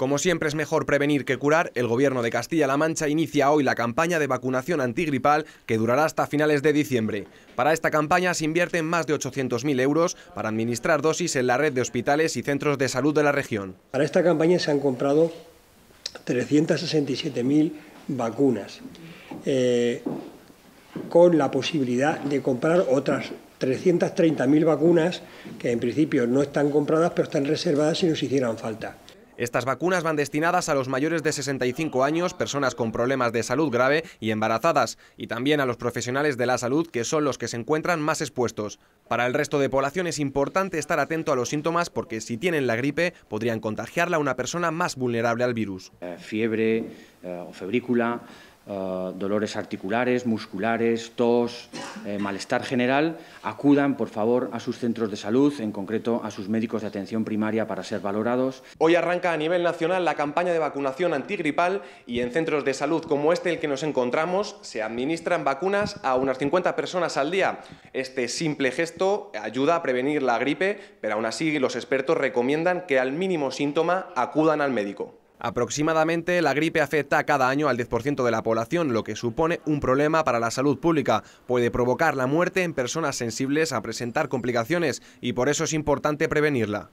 Como siempre es mejor prevenir que curar, el gobierno de Castilla-La Mancha inicia hoy la campaña de vacunación antigripal que durará hasta finales de diciembre. Para esta campaña se invierten más de 800.000 euros para administrar dosis en la red de hospitales y centros de salud de la región. Para esta campaña se han comprado 367.000 vacunas, eh, con la posibilidad de comprar otras 330.000 vacunas que en principio no están compradas pero están reservadas si nos hicieran falta. Estas vacunas van destinadas a los mayores de 65 años, personas con problemas de salud grave y embarazadas, y también a los profesionales de la salud, que son los que se encuentran más expuestos. Para el resto de población es importante estar atento a los síntomas porque si tienen la gripe podrían contagiarla a una persona más vulnerable al virus. Eh, fiebre eh, o febrícula. Eh, dolores articulares, musculares, tos, eh, malestar general, acudan por favor a sus centros de salud, en concreto a sus médicos de atención primaria para ser valorados. Hoy arranca a nivel nacional la campaña de vacunación antigripal y en centros de salud como este, el que nos encontramos, se administran vacunas a unas 50 personas al día. Este simple gesto ayuda a prevenir la gripe, pero aún así los expertos recomiendan que al mínimo síntoma acudan al médico. Aproximadamente la gripe afecta cada año al 10% de la población, lo que supone un problema para la salud pública. Puede provocar la muerte en personas sensibles a presentar complicaciones y por eso es importante prevenirla.